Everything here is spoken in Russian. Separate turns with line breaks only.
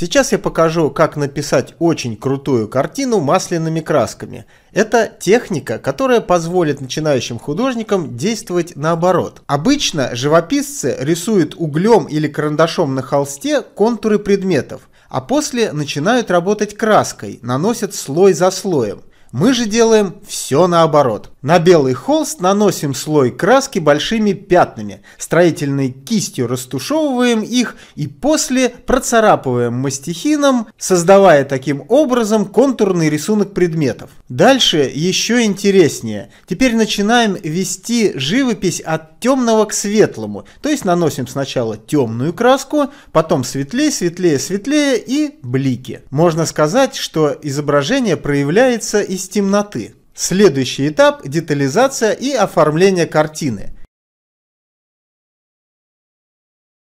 Сейчас я покажу, как написать очень крутую картину масляными красками. Это техника, которая позволит начинающим художникам действовать наоборот. Обычно живописцы рисуют углем или карандашом на холсте контуры предметов, а после начинают работать краской, наносят слой за слоем. Мы же делаем все наоборот. На белый холст наносим слой краски большими пятнами, строительной кистью растушевываем их и после процарапываем мастихином, создавая таким образом контурный рисунок предметов. Дальше еще интереснее. Теперь начинаем вести живопись от темного к светлому, то есть наносим сначала темную краску, потом светлее, светлее, светлее и блики. Можно сказать, что изображение проявляется из темноты. Следующий этап – детализация и оформление картины.